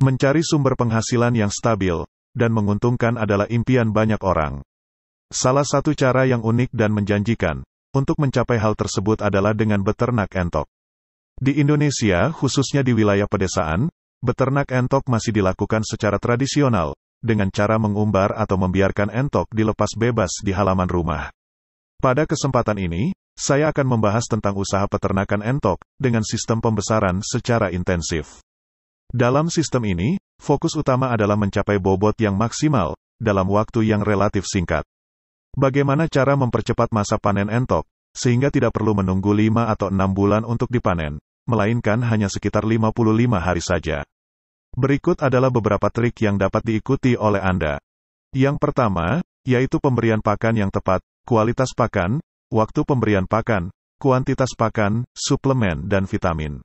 Mencari sumber penghasilan yang stabil dan menguntungkan adalah impian banyak orang. Salah satu cara yang unik dan menjanjikan untuk mencapai hal tersebut adalah dengan beternak entok. Di Indonesia, khususnya di wilayah pedesaan, beternak entok masih dilakukan secara tradisional, dengan cara mengumbar atau membiarkan entok dilepas bebas di halaman rumah. Pada kesempatan ini, saya akan membahas tentang usaha peternakan entok dengan sistem pembesaran secara intensif. Dalam sistem ini, fokus utama adalah mencapai bobot yang maksimal, dalam waktu yang relatif singkat. Bagaimana cara mempercepat masa panen entok, sehingga tidak perlu menunggu 5 atau 6 bulan untuk dipanen, melainkan hanya sekitar 55 hari saja. Berikut adalah beberapa trik yang dapat diikuti oleh Anda. Yang pertama, yaitu pemberian pakan yang tepat, kualitas pakan, waktu pemberian pakan, kuantitas pakan, suplemen dan vitamin.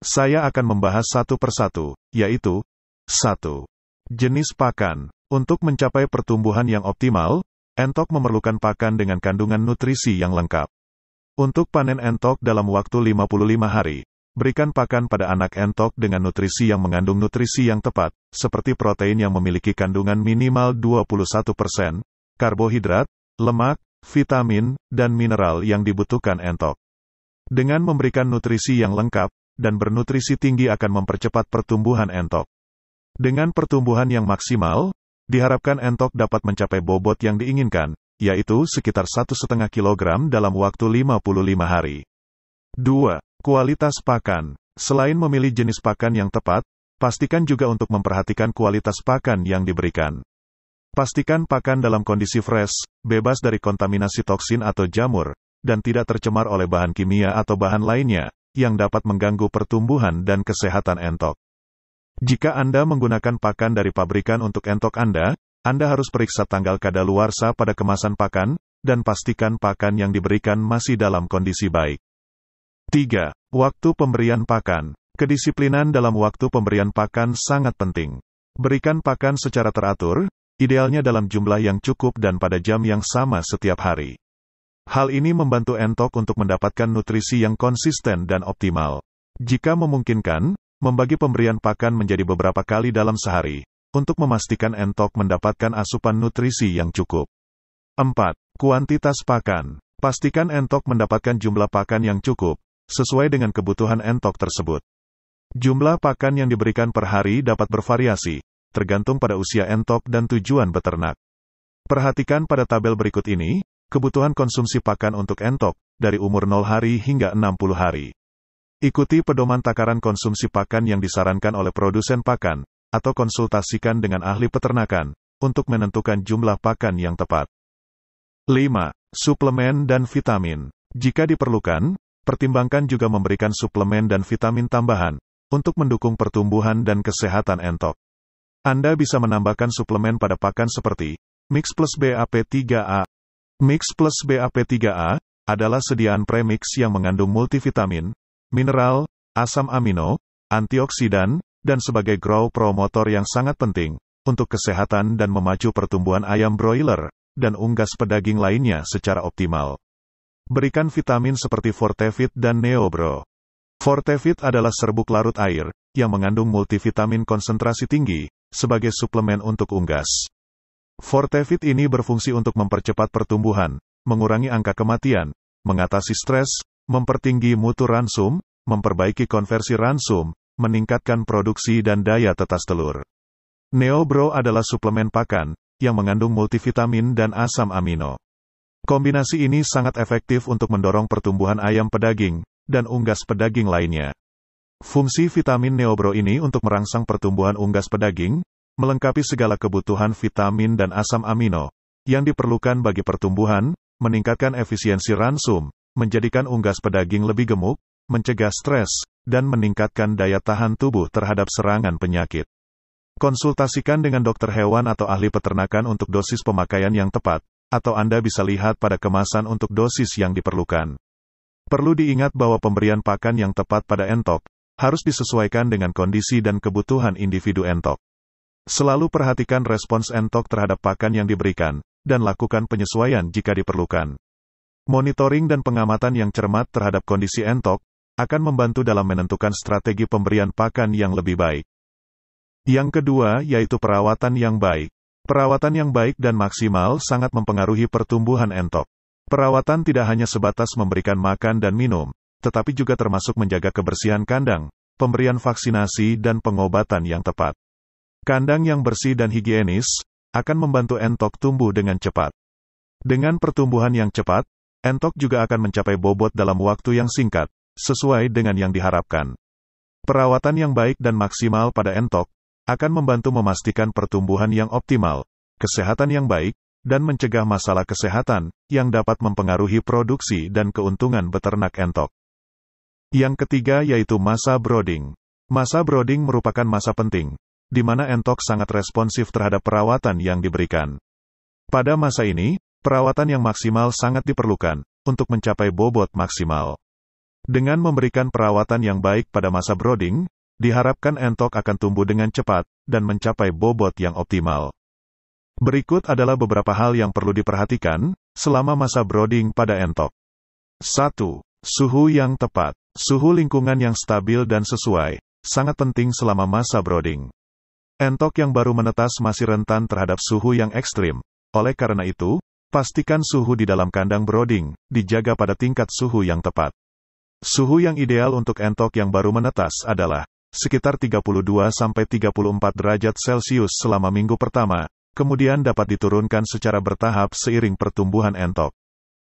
Saya akan membahas satu persatu, yaitu 1. Jenis pakan. Untuk mencapai pertumbuhan yang optimal, entok memerlukan pakan dengan kandungan nutrisi yang lengkap. Untuk panen entok dalam waktu 55 hari, berikan pakan pada anak entok dengan nutrisi yang mengandung nutrisi yang tepat, seperti protein yang memiliki kandungan minimal 21%, karbohidrat, lemak, vitamin, dan mineral yang dibutuhkan entok. Dengan memberikan nutrisi yang lengkap, dan bernutrisi tinggi akan mempercepat pertumbuhan entok. Dengan pertumbuhan yang maksimal, diharapkan entok dapat mencapai bobot yang diinginkan, yaitu sekitar 1,5 kg dalam waktu 55 hari. 2. Kualitas pakan. Selain memilih jenis pakan yang tepat, pastikan juga untuk memperhatikan kualitas pakan yang diberikan. Pastikan pakan dalam kondisi fresh, bebas dari kontaminasi toksin atau jamur, dan tidak tercemar oleh bahan kimia atau bahan lainnya, yang dapat mengganggu pertumbuhan dan kesehatan entok. Jika Anda menggunakan pakan dari pabrikan untuk entok Anda, Anda harus periksa tanggal kadaluarsa pada kemasan pakan, dan pastikan pakan yang diberikan masih dalam kondisi baik. 3. Waktu pemberian pakan. Kedisiplinan dalam waktu pemberian pakan sangat penting. Berikan pakan secara teratur, idealnya dalam jumlah yang cukup dan pada jam yang sama setiap hari. Hal ini membantu entok untuk mendapatkan nutrisi yang konsisten dan optimal. Jika memungkinkan, membagi pemberian pakan menjadi beberapa kali dalam sehari, untuk memastikan entok mendapatkan asupan nutrisi yang cukup. 4. Kuantitas pakan. Pastikan entok mendapatkan jumlah pakan yang cukup, sesuai dengan kebutuhan entok tersebut. Jumlah pakan yang diberikan per hari dapat bervariasi, tergantung pada usia entok dan tujuan beternak. Perhatikan pada tabel berikut ini, kebutuhan konsumsi pakan untuk entok, dari umur 0 hari hingga 60 hari. Ikuti pedoman takaran konsumsi pakan yang disarankan oleh produsen pakan, atau konsultasikan dengan ahli peternakan, untuk menentukan jumlah pakan yang tepat. 5. Suplemen dan vitamin. Jika diperlukan, pertimbangkan juga memberikan suplemen dan vitamin tambahan, untuk mendukung pertumbuhan dan kesehatan entok. Anda bisa menambahkan suplemen pada pakan seperti, Mix plus BAP3A, Mix plus BAP3A, adalah sediaan premix yang mengandung multivitamin, mineral, asam amino, antioksidan, dan sebagai grow promotor yang sangat penting, untuk kesehatan dan memacu pertumbuhan ayam broiler, dan unggas pedaging lainnya secara optimal. Berikan vitamin seperti Fortefit dan Neobro. Fortefit adalah serbuk larut air, yang mengandung multivitamin konsentrasi tinggi, sebagai suplemen untuk unggas. Fortevit ini berfungsi untuk mempercepat pertumbuhan, mengurangi angka kematian, mengatasi stres, mempertinggi mutu ransum, memperbaiki konversi ransum, meningkatkan produksi dan daya tetas telur. Neobro adalah suplemen pakan, yang mengandung multivitamin dan asam amino. Kombinasi ini sangat efektif untuk mendorong pertumbuhan ayam pedaging, dan unggas pedaging lainnya. Fungsi vitamin Neobro ini untuk merangsang pertumbuhan unggas pedaging, melengkapi segala kebutuhan vitamin dan asam amino yang diperlukan bagi pertumbuhan, meningkatkan efisiensi ransum, menjadikan unggas pedaging lebih gemuk, mencegah stres, dan meningkatkan daya tahan tubuh terhadap serangan penyakit. Konsultasikan dengan dokter hewan atau ahli peternakan untuk dosis pemakaian yang tepat, atau Anda bisa lihat pada kemasan untuk dosis yang diperlukan. Perlu diingat bahwa pemberian pakan yang tepat pada entok harus disesuaikan dengan kondisi dan kebutuhan individu entok. Selalu perhatikan respons entok terhadap pakan yang diberikan, dan lakukan penyesuaian jika diperlukan. Monitoring dan pengamatan yang cermat terhadap kondisi entok akan membantu dalam menentukan strategi pemberian pakan yang lebih baik. Yang kedua yaitu perawatan yang baik. Perawatan yang baik dan maksimal sangat mempengaruhi pertumbuhan entok. Perawatan tidak hanya sebatas memberikan makan dan minum, tetapi juga termasuk menjaga kebersihan kandang, pemberian vaksinasi, dan pengobatan yang tepat. Kandang yang bersih dan higienis akan membantu entok tumbuh dengan cepat. Dengan pertumbuhan yang cepat, entok juga akan mencapai bobot dalam waktu yang singkat, sesuai dengan yang diharapkan. Perawatan yang baik dan maksimal pada entok akan membantu memastikan pertumbuhan yang optimal, kesehatan yang baik, dan mencegah masalah kesehatan yang dapat mempengaruhi produksi dan keuntungan beternak entok. Yang ketiga yaitu masa brooding. Masa brooding merupakan masa penting di mana entok sangat responsif terhadap perawatan yang diberikan. Pada masa ini, perawatan yang maksimal sangat diperlukan untuk mencapai bobot maksimal. Dengan memberikan perawatan yang baik pada masa brooding, diharapkan entok akan tumbuh dengan cepat dan mencapai bobot yang optimal. Berikut adalah beberapa hal yang perlu diperhatikan selama masa brooding pada entok. 1. Suhu yang tepat. Suhu lingkungan yang stabil dan sesuai sangat penting selama masa brooding. Entok yang baru menetas masih rentan terhadap suhu yang ekstrim. Oleh karena itu, pastikan suhu di dalam kandang broding dijaga pada tingkat suhu yang tepat. Suhu yang ideal untuk entok yang baru menetas adalah sekitar 32-34 derajat Celcius selama minggu pertama, kemudian dapat diturunkan secara bertahap seiring pertumbuhan entok.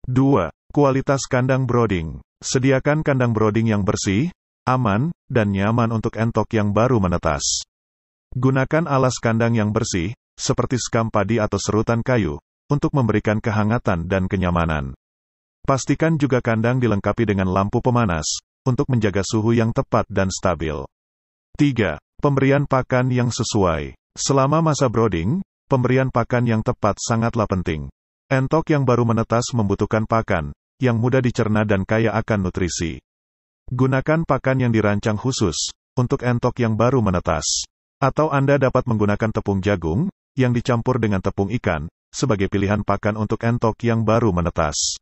2. Kualitas kandang broding. Sediakan kandang broding yang bersih, aman, dan nyaman untuk entok yang baru menetas. Gunakan alas kandang yang bersih, seperti skam padi atau serutan kayu, untuk memberikan kehangatan dan kenyamanan. Pastikan juga kandang dilengkapi dengan lampu pemanas, untuk menjaga suhu yang tepat dan stabil. 3. Pemberian pakan yang sesuai. Selama masa brooding, pemberian pakan yang tepat sangatlah penting. Entok yang baru menetas membutuhkan pakan, yang mudah dicerna dan kaya akan nutrisi. Gunakan pakan yang dirancang khusus, untuk entok yang baru menetas. Atau Anda dapat menggunakan tepung jagung, yang dicampur dengan tepung ikan, sebagai pilihan pakan untuk entok yang baru menetas.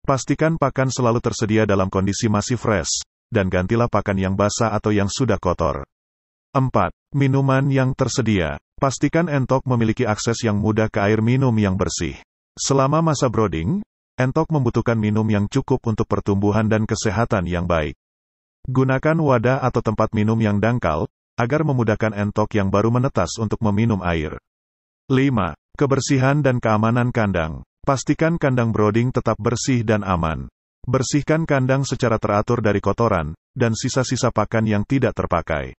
Pastikan pakan selalu tersedia dalam kondisi masih fresh, dan gantilah pakan yang basah atau yang sudah kotor. 4. Minuman yang tersedia. Pastikan entok memiliki akses yang mudah ke air minum yang bersih. Selama masa brooding, entok membutuhkan minum yang cukup untuk pertumbuhan dan kesehatan yang baik. Gunakan wadah atau tempat minum yang dangkal, agar memudahkan entok yang baru menetas untuk meminum air. 5. Kebersihan dan keamanan kandang. Pastikan kandang brooding tetap bersih dan aman. Bersihkan kandang secara teratur dari kotoran dan sisa-sisa pakan yang tidak terpakai.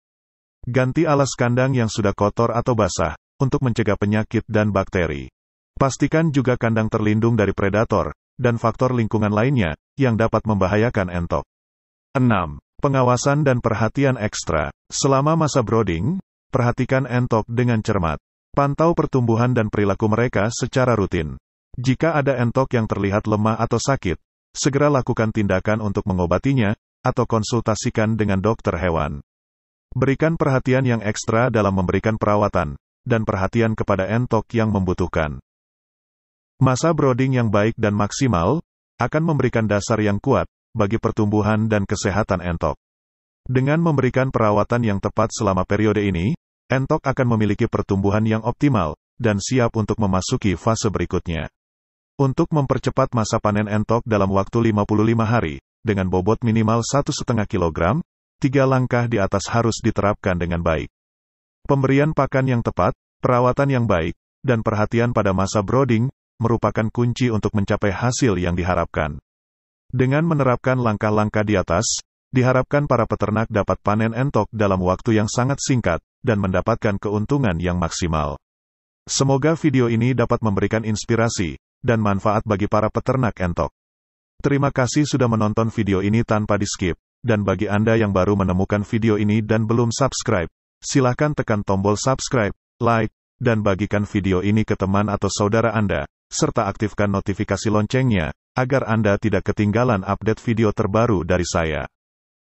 Ganti alas kandang yang sudah kotor atau basah untuk mencegah penyakit dan bakteri. Pastikan juga kandang terlindung dari predator dan faktor lingkungan lainnya yang dapat membahayakan entok. 6 pengawasan dan perhatian ekstra. Selama masa brooding, perhatikan entok dengan cermat. Pantau pertumbuhan dan perilaku mereka secara rutin. Jika ada entok yang terlihat lemah atau sakit, segera lakukan tindakan untuk mengobatinya, atau konsultasikan dengan dokter hewan. Berikan perhatian yang ekstra dalam memberikan perawatan, dan perhatian kepada entok yang membutuhkan. Masa brooding yang baik dan maksimal, akan memberikan dasar yang kuat, bagi pertumbuhan dan kesehatan entok. Dengan memberikan perawatan yang tepat selama periode ini, entok akan memiliki pertumbuhan yang optimal dan siap untuk memasuki fase berikutnya. Untuk mempercepat masa panen entok dalam waktu 55 hari, dengan bobot minimal 1,5 kg, tiga langkah di atas harus diterapkan dengan baik. Pemberian pakan yang tepat, perawatan yang baik, dan perhatian pada masa brooding merupakan kunci untuk mencapai hasil yang diharapkan. Dengan menerapkan langkah-langkah di atas, diharapkan para peternak dapat panen entok dalam waktu yang sangat singkat, dan mendapatkan keuntungan yang maksimal. Semoga video ini dapat memberikan inspirasi, dan manfaat bagi para peternak entok. Terima kasih sudah menonton video ini tanpa di-skip, dan bagi Anda yang baru menemukan video ini dan belum subscribe, silahkan tekan tombol subscribe, like, dan bagikan video ini ke teman atau saudara Anda, serta aktifkan notifikasi loncengnya, agar Anda tidak ketinggalan update video terbaru dari saya.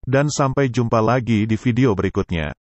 Dan sampai jumpa lagi di video berikutnya.